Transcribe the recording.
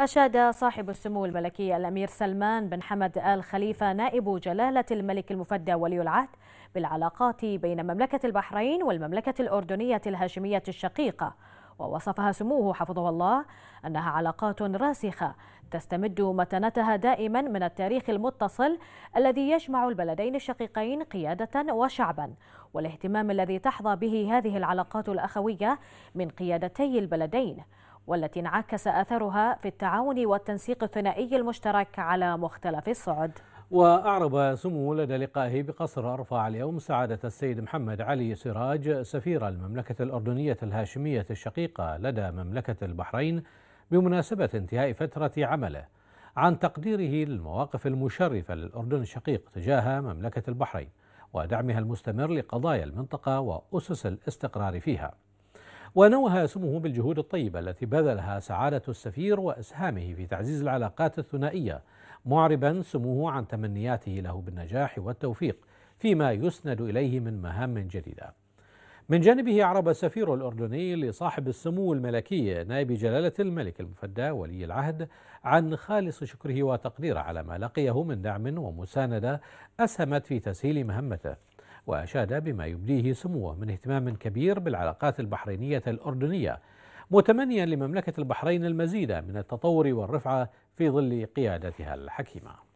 أشاد صاحب السمو الملكي الأمير سلمان بن حمد آل خليفة نائب جلالة الملك المفدى ولي العهد بالعلاقات بين مملكة البحرين والمملكة الأردنية الهاشمية الشقيقة ووصفها سموه حفظه الله أنها علاقات راسخة تستمد متانتها دائما من التاريخ المتصل الذي يجمع البلدين الشقيقين قيادة وشعبا والاهتمام الذي تحظى به هذه العلاقات الأخوية من قيادتي البلدين والتي انعكس أثرها في التعاون والتنسيق الثنائي المشترك على مختلف الصعد وأعرب سمو لدى لقائه بقصر أرفع اليوم سعادة السيد محمد علي سراج سفير المملكة الأردنية الهاشمية الشقيقة لدى مملكة البحرين بمناسبة انتهاء فترة عمله عن تقديره للمواقف المشرفة للأردن الشقيق تجاه مملكة البحرين ودعمها المستمر لقضايا المنطقة وأسس الاستقرار فيها ونوه سموه بالجهود الطيبة التي بذلها سعادة السفير وإسهامه في تعزيز العلاقات الثنائية معربا سموه عن تمنياته له بالنجاح والتوفيق فيما يسند إليه من مهام جديدة من جانبه أعرب السفير الأردني لصاحب السمو الملكي نائب جلالة الملك المفدى ولي العهد عن خالص شكره وتقديره على ما لقيه من دعم ومساندة أسهمت في تسهيل مهمته وأشاد بما يبديه سموه من اهتمام كبير بالعلاقات البحرينية الأردنية متمنيا لمملكة البحرين المزيد من التطور والرفعة في ظل قيادتها الحكيمة